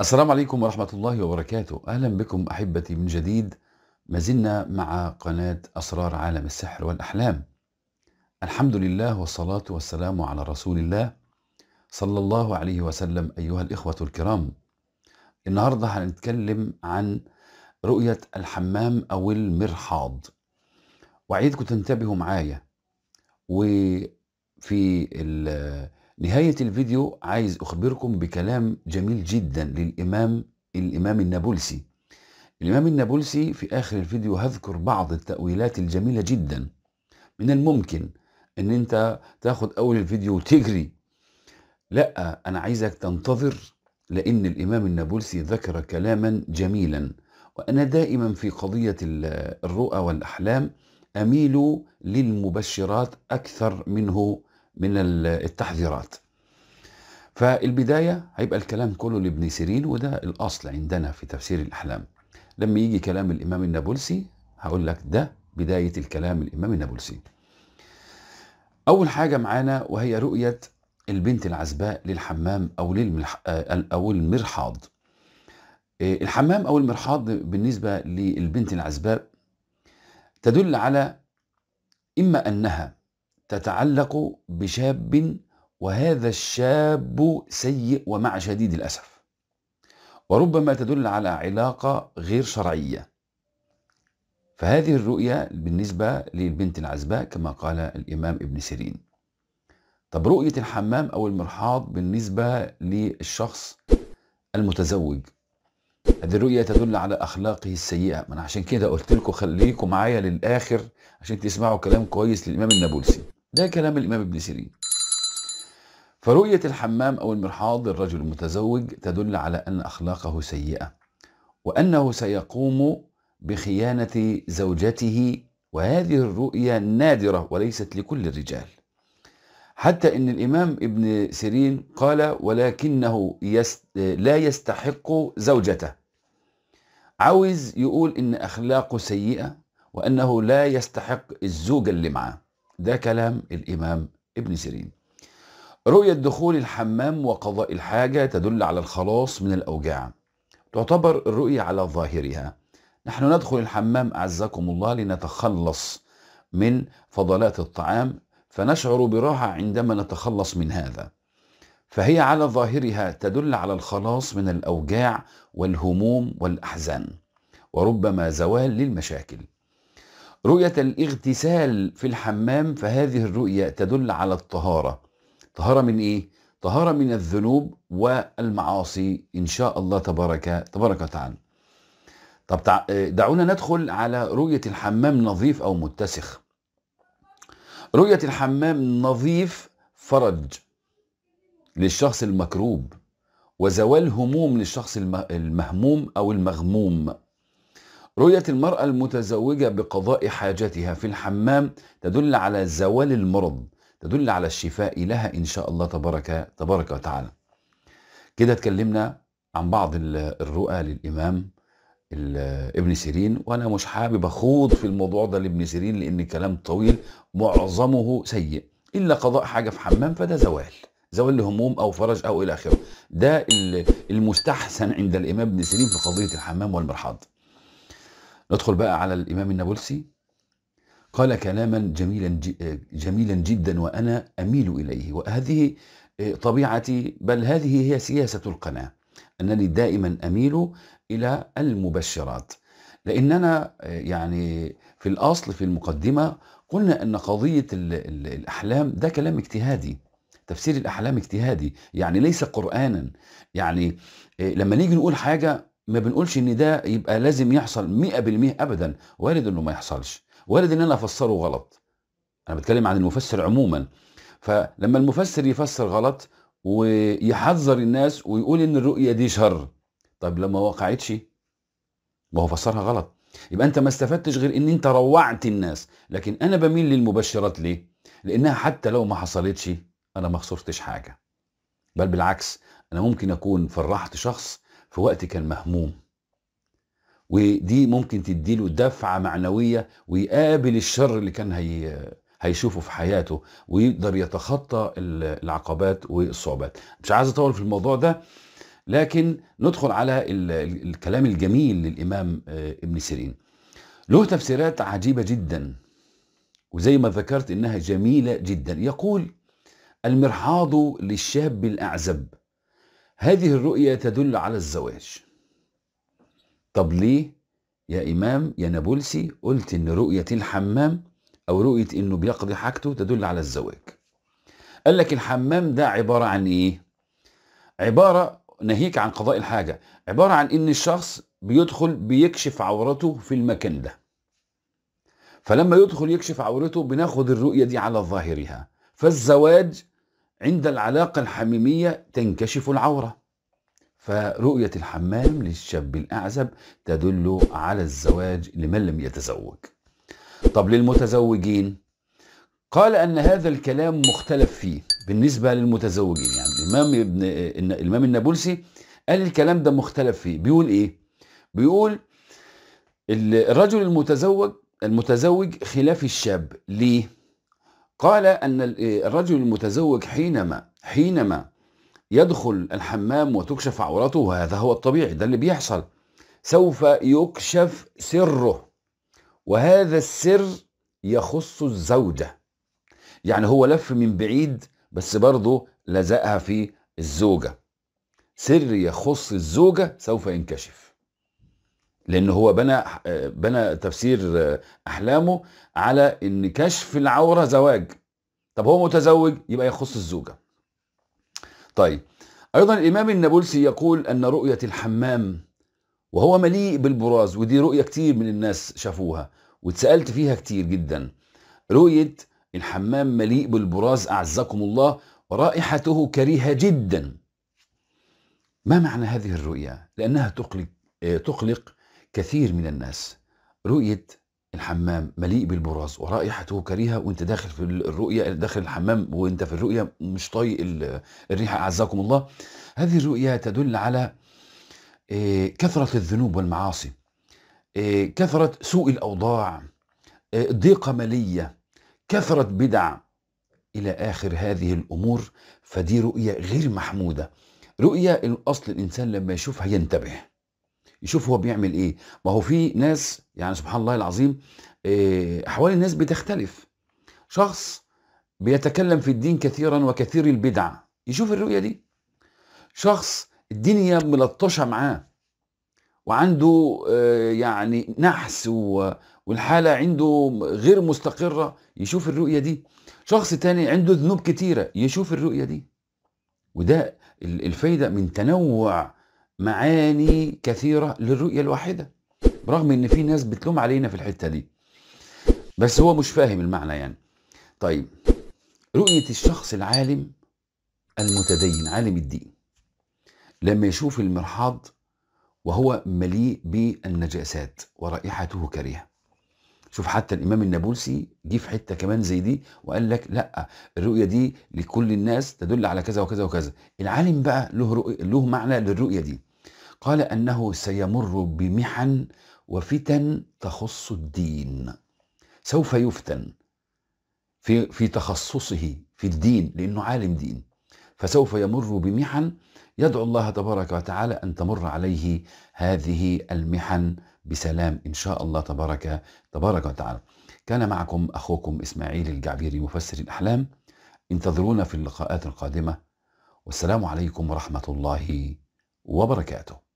السلام عليكم ورحمة الله وبركاته أهلا بكم أحبتي من جديد ما زلنا مع قناة أسرار عالم السحر والأحلام الحمد لله والصلاة والسلام على رسول الله صلى الله عليه وسلم أيها الإخوة الكرام النهاردة هنتكلم عن رؤية الحمام أو المرحاض وعيدكم تنتبهوا معايا وفي نهاية الفيديو عايز أخبركم بكلام جميل جدا للإمام الإمام النابلسي الإمام النابلسي في آخر الفيديو هذكر بعض التأويلات الجميلة جدا من الممكن أن أنت تاخد أول الفيديو وتجري لا أنا عايزك تنتظر لأن الإمام النابلسي ذكر كلاما جميلا وأنا دائما في قضية الرؤى والأحلام أميل للمبشرات أكثر منه من التحذيرات فالبداية هيبقى الكلام كله لابن سيرين وده الأصل عندنا في تفسير الأحلام لما يجي كلام الإمام النابلسي هقول لك ده بداية الكلام الإمام النابلسي أول حاجة معانا وهي رؤية البنت العزباء للحمام أو, للملح أو المرحاض آه، الحمام أو المرحاض بالنسبة للبنت العزباء تدل على إما أنها تتعلق بشاب وهذا الشاب سيء ومع شديد الأسف وربما تدل على علاقة غير شرعية فهذه الرؤية بالنسبة للبنت العزباء كما قال الإمام ابن سيرين طب رؤية الحمام أو المرحاض بالنسبة للشخص المتزوج هذه الرؤية تدل على أخلاقه السيئة ما أنا عشان كده قلت لكم خليكم معايا للآخر عشان تسمعوا كلام كويس للإمام النابلسي ده كلام الإمام ابن سيرين فرؤية الحمام أو المرحاض للرجل المتزوج تدل على أن أخلاقه سيئة وأنه سيقوم بخيانة زوجته وهذه الرؤية نادرة وليست لكل الرجال حتى أن الإمام ابن سيرين قال ولكنه يست... لا يستحق زوجته عاوز يقول أن أخلاقه سيئة وأنه لا يستحق الزوجة اللي معاه ده كلام الإمام ابن سيرين رؤية دخول الحمام وقضاء الحاجة تدل على الخلاص من الأوجاع تعتبر الرؤية على ظاهرها نحن ندخل الحمام أعزكم الله لنتخلص من فضلات الطعام فنشعر براحة عندما نتخلص من هذا فهي على ظاهرها تدل على الخلاص من الأوجاع والهموم والأحزان وربما زوال للمشاكل رؤية الاغتسال في الحمام فهذه الرؤية تدل على الطهارة طهارة من إيه؟ طهارة من الذنوب والمعاصي إن شاء الله تبارك تبارك وتعالى طب دعونا ندخل على رؤية الحمام نظيف أو متسخ رؤية الحمام نظيف فرج للشخص المكروب وزوال هموم للشخص المهموم أو المغموم رؤية المرأة المتزوجة بقضاء حاجتها في الحمام تدل على زوال المرض تدل على الشفاء لها إن شاء الله تبارك, تبارك وتعالى كده اتكلمنا عن بعض الرؤى للإمام ابن سيرين وأنا مش حابب أخوض في الموضوع ده لابن سيرين لأن كلام طويل معظمه سيء إلا قضاء حاجة في حمام فده زوال زوال لهموم أو فرج أو إلى آخره ده المستحسن عند الإمام ابن سيرين في قضية الحمام والمرحاض ندخل بقى على الإمام النابلسي قال كلاما جميلا جميلا جدا وأنا أميل إليه وهذه آه، طبيعتي بل هذه هي سياسة القناة أنني دائما أميل إلى المبشرات لأننا آه، يعني في الأصل في المقدمة قلنا أن قضية الأحلام ده كلام اجتهادي تفسير الأحلام اجتهادي يعني ليس قرآنا يعني آه، لما نيجي نقول حاجة ما بنقولش ان ده يبقى لازم يحصل 100% ابدا وارد انه ما يحصلش وارد ان انا افسره غلط انا بتكلم عن المفسر عموما فلما المفسر يفسر غلط ويحذر الناس ويقول ان الرؤيه دي شر طب لما وقعتش ما هو فسرها غلط يبقى انت ما استفدتش غير ان انت روعت الناس لكن انا بميل للمبشرات ليه لانها حتى لو ما حصلتش انا ما خسرتش حاجه بل بالعكس انا ممكن اكون فرحت شخص في وقت كان مهموم ودي ممكن تديله دفعة معنوية ويقابل الشر اللي كان هي هيشوفه في حياته ويقدر يتخطى العقبات والصعوبات مش عايز اطول في الموضوع ده لكن ندخل على الكلام الجميل للامام آه، ابن سيرين له تفسيرات عجيبه جدا وزي ما ذكرت انها جميله جدا يقول المرحاض للشاب الاعزب هذه الرؤية تدل على الزواج طب ليه يا إمام يا نابلسي قلت إن رؤية الحمام أو رؤية إنه بيقضي حاجته تدل على الزواج قال لك الحمام ده عبارة عن إيه عبارة ناهيك عن قضاء الحاجة عبارة عن إن الشخص بيدخل بيكشف عورته في المكان ده فلما يدخل يكشف عورته بناخد الرؤية دي على ظاهرها فالزواج عند العلاقة الحميمية تنكشف العورة فرؤية الحمام للشاب الأعزب تدل على الزواج لمن لم يتزوج طب للمتزوجين قال أن هذا الكلام مختلف فيه بالنسبة للمتزوجين يعني الإمام, ابن الإمام النابلسي قال الكلام ده مختلف فيه بيقول إيه بيقول الرجل المتزوج المتزوج خلاف الشاب ليه قال أن الرجل المتزوج حينما حينما يدخل الحمام وتكشف عورته وهذا هو الطبيعي ده اللي بيحصل سوف يكشف سره وهذا السر يخص الزوجة يعني هو لف من بعيد بس برضه لزقها في الزوجة سر يخص الزوجة سوف ينكشف لان هو بنى بنى تفسير احلامه على ان كشف العوره زواج طب هو متزوج يبقى يخص الزوجه طيب ايضا الامام النابلسي يقول ان رؤيه الحمام وهو مليء بالبراز ودي رؤيه كتير من الناس شافوها واتسالت فيها كتير جدا رؤيه الحمام مليء بالبراز اعزكم الله ورائحته كريهه جدا ما معنى هذه الرؤيه لانها تقلق آه، تقلق كثير من الناس رؤية الحمام مليء بالبراز ورائحته كريهه وانت داخل في الرؤيه داخل الحمام وانت في الرؤيه مش طايق الريحه اعزكم الله هذه الرؤيه تدل على آه، كثره الذنوب والمعاصي آه، كثره سوء الاوضاع آه، ضيقه ماليه كثره بدع الى اخر هذه الامور فدي رؤيه غير محموده رؤيه الاصل الانسان لما يشوفها ينتبه يشوف هو بيعمل ايه ما هو في ناس يعني سبحان الله العظيم آه، احوال الناس بتختلف شخص بيتكلم في الدين كثيرا وكثير البدع يشوف الرؤية دي شخص الدنيا ملطشة معاه وعنده آه، يعني نحس والحالة عنده غير مستقرة يشوف الرؤية دي شخص تاني عنده ذنوب كتيرة يشوف الرؤية دي وده الفايدة من تنوع معاني كثيرة للرؤية الواحدة برغم ان في ناس بتلوم علينا في الحتة دي بس هو مش فاهم المعنى يعني طيب رؤية الشخص العالم المتدين عالم الدين لما يشوف المرحاض وهو مليء بالنجاسات ورائحته كريهه شوف حتى الامام النابلسي جه في حته كمان زي دي وقال لك لا الرؤيه دي لكل الناس تدل على كذا وكذا وكذا العالم بقى له رؤية له معنى للرؤيه دي قال انه سيمر بمحن وفتن تخص الدين سوف يفتن في في تخصصه في الدين لانه عالم دين فسوف يمر بمحن يدعو الله تبارك وتعالى ان تمر عليه هذه المحن بسلام ان شاء الله تبارك تبارك وتعالى كان معكم اخوكم اسماعيل الجعبيري مفسر الاحلام انتظرونا في اللقاءات القادمه والسلام عليكم ورحمه الله وبركاته